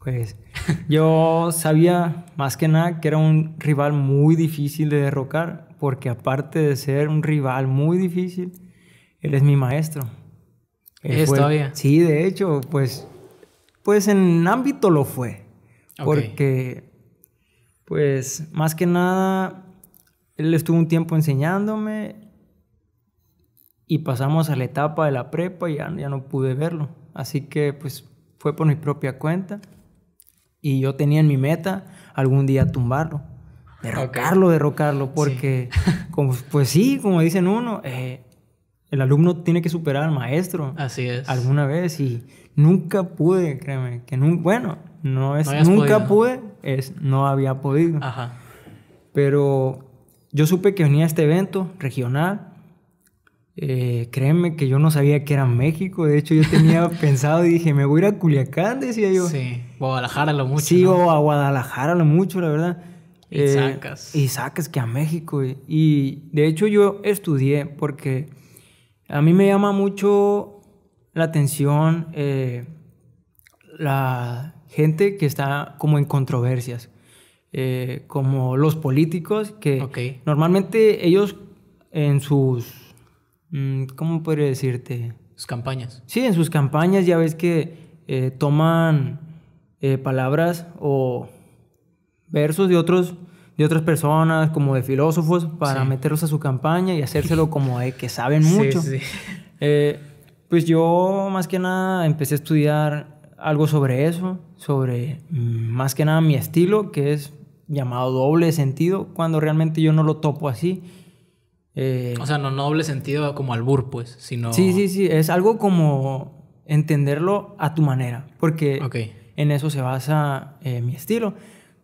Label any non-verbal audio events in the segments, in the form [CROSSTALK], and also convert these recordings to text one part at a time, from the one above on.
Pues yo sabía más que nada que era un rival muy difícil de derrocar, porque aparte de ser un rival muy difícil, él es mi maestro. ¿Es Sí, de hecho, pues, pues en ámbito lo fue, porque pues más que nada él estuvo un tiempo enseñándome y pasamos a la etapa de la prepa y ya, ya no pude verlo, así que pues fue por mi propia cuenta. Y yo tenía en mi meta algún día tumbarlo, derrocarlo, derrocarlo, porque, [LAUGHS] Como, pues sí, como dicen uno, eh, el alumno tiene que superar al maestro. Así es. Alguna vez y nunca pude, créeme, que nunca, bueno, no es, nunca pude, es, no había podido. Ajá. Pero yo supe que venía este evento regional eh, créeme que yo no sabía que era México. De hecho, yo tenía [LAUGHS] pensado y dije, me voy a ir a Culiacán, decía yo. Sí, Guadalajara lo mucho. Sí, o a Guadalajara lo mucho, la verdad. Y eh, sacas. Y sacas que a México. Y, de hecho, yo estudié porque a mí me llama mucho la atención eh, la gente que está como en controversias. como los políticos que normalmente ellos en sus Mm, ¿cómo podría decirte? Sus campañas. Sí, en sus campañas ya ves que eh, toman eh, palabras o versos de otros de otras personas, como de filósofos, para meterlos a su campaña y hacérselo [LAUGHS] como de que saben mucho. Eh, pues yo más que nada empecé a estudiar algo sobre eso, sobre mm, más que nada mi estilo, que es llamado doble sentido, cuando realmente yo no lo topo así. Eh, o sea, no noble sentido como albur, pues, sino... Sí, sí, sí, es algo como entenderlo a tu manera, porque en eso se basa eh, mi estilo,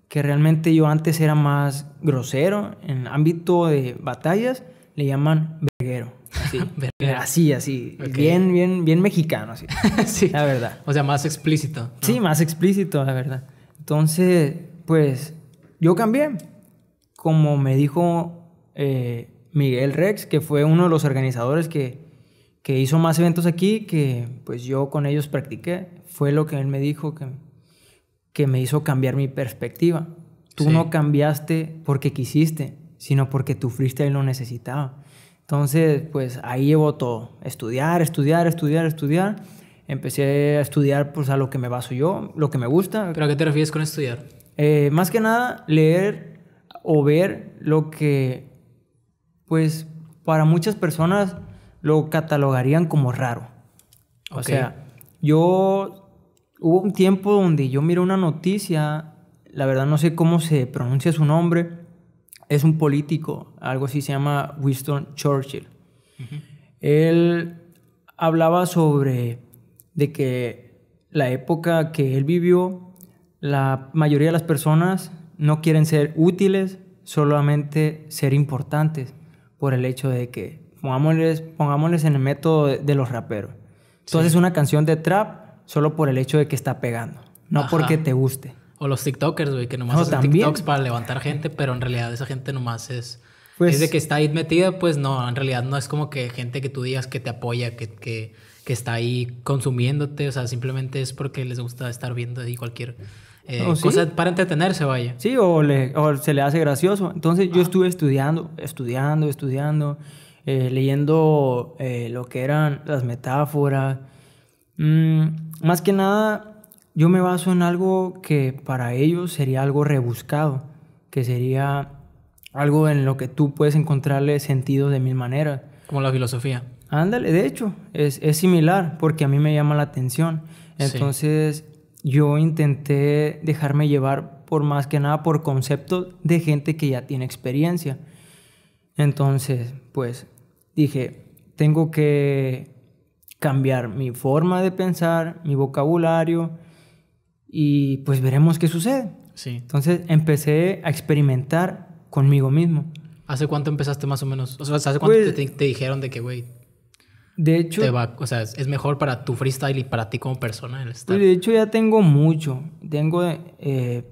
que realmente yo antes era más grosero, en ámbito de batallas le llaman verguero. Así, [LAUGHS] así, así. Bien, bien, bien mexicano, así. [LAUGHS] sí. La verdad. O sea, más explícito. Sí, más explícito, la verdad. Entonces, pues, yo cambié. Como me dijo eh, Miguel Rex, que fue uno de los organizadores que, que hizo más eventos aquí, que pues yo con ellos practiqué, fue lo que él me dijo que, que me hizo cambiar mi perspectiva. Tú no cambiaste porque quisiste, sino porque tu freestyle lo necesitaba. Entonces, pues ahí llevo todo. Estudiar, estudiar, estudiar, estudiar. Empecé a estudiar pues a lo que me baso yo, lo que me gusta. ¿Pero a qué te refieres con estudiar? Eh, más que nada, leer o ver lo que pues para muchas personas lo catalogarían como raro. O sea, yo hubo un tiempo donde yo miré una noticia, la verdad no sé cómo se pronuncia su nombre, es un político, algo así se llama Winston Churchill. Él hablaba sobre de que la época que él vivió, la mayoría de las personas no quieren ser útiles, solamente ser importantes por el hecho de que pongámosles, pongámosles en el método de, los raperos. Entonces una canción de trap solo por el hecho de que está pegando, no porque te guste. O los TikTokers, güey, que nomás no, hacen TikToks para levantar gente, pero en realidad esa gente nomás es... Pues, de que está ahí metida, pues no, en realidad no es como que gente que tú digas que te apoya, que, que está ahí consumiéndote, o sea, simplemente es porque les gusta estar viendo ahí cualquier eh, oh, para entretenerse, vaya. Sí, o, se le hace gracioso. Entonces yo ah. estuve estudiando, estudiando, estudiando, eh, leyendo eh, lo que eran las metáforas. Mm, más que nada, yo me baso en algo que para ellos sería algo rebuscado, que sería algo en lo que tú puedes encontrarle sentido de mil maneras. Como la filosofía. Ándale, de hecho, es, similar porque a mí me llama la atención. Entonces, yo intenté dejarme llevar por más que nada por conceptos de gente que ya tiene experiencia. Entonces, pues dije, tengo que cambiar mi forma de pensar, mi vocabulario y pues veremos qué sucede. Sí. Entonces empecé a experimentar conmigo mismo. ¿Hace cuánto empezaste más o menos? O sea, ¿hace cuánto pues te, te, dijeron de que, güey, de hecho, va, o sea, es mejor para tu freestyle y para ti como persona De hecho, ya tengo mucho. Tengo, eh,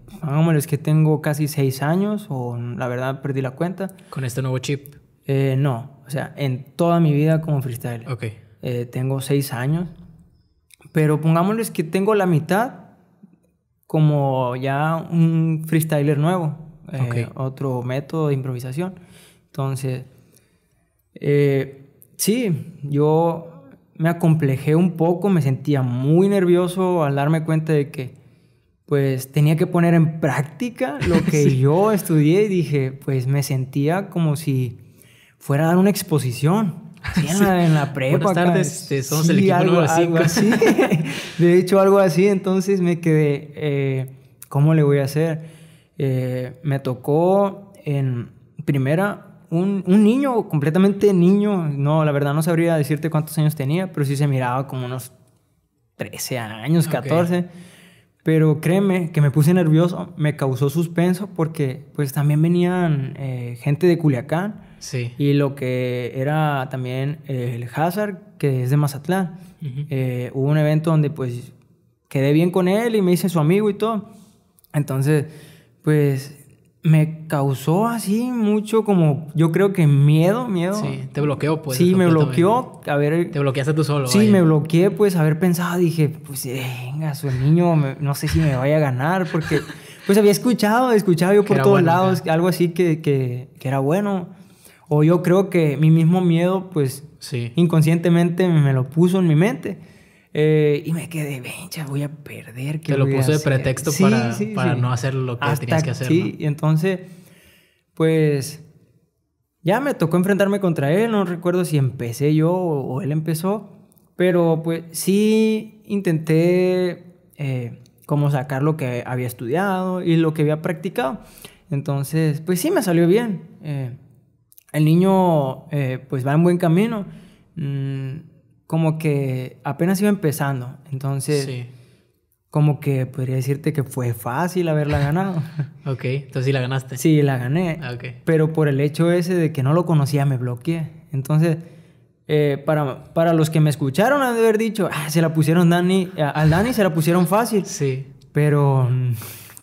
es que tengo casi seis años, o la verdad perdí la cuenta. ¿Con este nuevo chip? Eh, no, o sea, en toda mi vida como freestyle. Ok. Eh, tengo seis años. Pero pongámosles que tengo la mitad como ya un freestyler nuevo, eh, otro método de improvisación. Entonces, eh, sí, yo me acomplejé un poco, me sentía muy nervioso al darme cuenta de que pues tenía que poner en práctica lo que [LAUGHS] yo estudié y dije, pues me sentía como si fuera a dar una exposición. [LAUGHS] en, la, en, prepa. Buenas tardes, este, algo, así. [LAUGHS] de hecho, algo así. Entonces me quedé, eh, ¿cómo le voy a hacer? Eh, me tocó en primera un, un, niño, completamente niño. No, la verdad no sabría decirte cuántos años tenía, pero sí se miraba como unos 13 años, 14. Pero créeme que me puse nervioso, me causó suspenso porque pues también venían eh, gente de Culiacán. Sí. Y lo que era también eh, el Hazard, que es de Mazatlán. Eh, hubo un evento donde pues quedé bien con él y me hice su amigo y todo. Entonces, pues me causó así mucho como, yo creo que miedo, miedo. Sí, te bloqueó pues. Sí, me bloqueó. A ver, te bloqueaste tú solo. Sí, me bloqueé pues haber pensado, dije, pues venga, su niño, no sé si me vaya a ganar porque [LAUGHS] pues había escuchado, escuchado yo por todos lados algo así que, era bueno. O yo creo que mi mismo miedo pues inconscientemente me lo puso en mi mente. Eh, y me quedé, ya voy a perder. que Te lo puse de pretexto para, para no hacer lo que tenías que hacer. Sí, y entonces, pues ya me tocó enfrentarme contra él. No recuerdo si empecé yo o, él empezó, pero pues sí intenté eh, como sacar lo que había estudiado y lo que había practicado. Entonces, pues sí me salió bien. Eh, el niño, pues va en buen camino. Mm, como que apenas iba empezando. Entonces, sí. como que podría decirte que fue fácil haberla ganado. [LAUGHS] ok, entonces sí la ganaste. Sí, la gané. Ah, Pero por el hecho ese de que no lo conocía, me bloqueé. Entonces, eh, para, los que me escucharon, han de haber dicho, ah, se la pusieron Dani, al Dani se la pusieron fácil. Sí. Pero... [LAUGHS]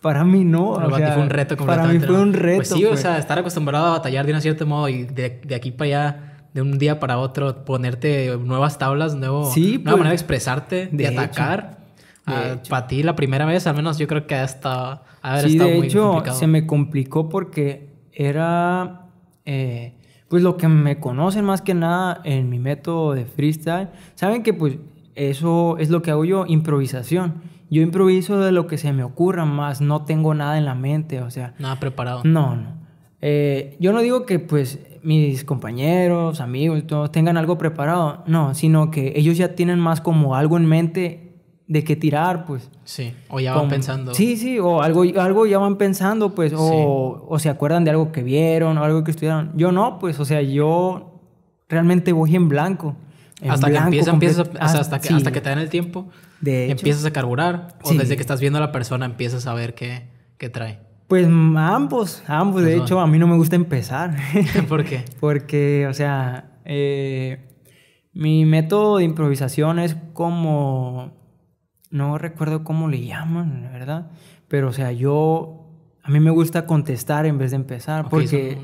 Para mí no. Para o fue un reto Para mí fue un reto. Pues sí, o sea, estar acostumbrado a batallar de un cierto modo y de, de aquí para allá de un día para otro ponerte nuevas tablas, nuevo, nueva pues, manera de expresarte, de, atacar. Ah, para ti la primera vez, al menos yo creo que hasta sí, de hecho, se me complicó porque era eh, pues lo que me conocen más que nada en mi método de freestyle. Saben que pues eso es lo que hago yo, improvisación. Yo improviso de lo que se me ocurra, más no tengo nada en la mente, o sea. Nada preparado. No, no. Eh, yo no digo que pues mis compañeros, amigos, todos tengan algo preparado. No, sino que ellos ya tienen más como algo en mente de qué tirar, pues. Sí, o ya van pensando. Sí, sí, o algo, algo ya van pensando, pues, o, se acuerdan de algo que vieron, o algo que estudiaron. Yo no, pues, o sea, yo realmente voy en blanco. Ah, hasta, que hasta, hasta que te dan el tiempo, de empiezas a carburar, o desde que estás viendo a la persona empiezas a ver qué trae. Pues mm, ambos, ambos. De hecho, a mí no me gusta empezar. [LAUGHS] ¿Por qué? [LAUGHS] Porque, o sea, eh, mi método de improvisación es como... No recuerdo cómo le llaman, la verdad. Pero, o sea, yo... A mí me gusta contestar en vez de empezar. porque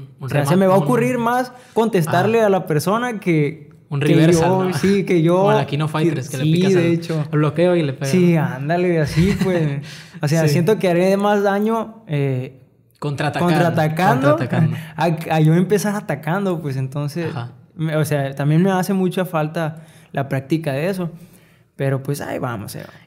se me va a ocurrir más ah. contestarle a la persona que, un reversal, Sí, que [LAUGHS] yo... O la Kino Fighters, que, le picas de hecho. bloqueo y le pegas. Sí, ándale, así pues. [LAUGHS] o sea, siento que haré más daño... Eh, contraatacando. Contraatacando. contraatacando. [LAUGHS] A, yo empezar atacando, pues entonces... o sea, también me hace mucha falta la práctica de eso. Pero pues ahí vamos, ahí vamos.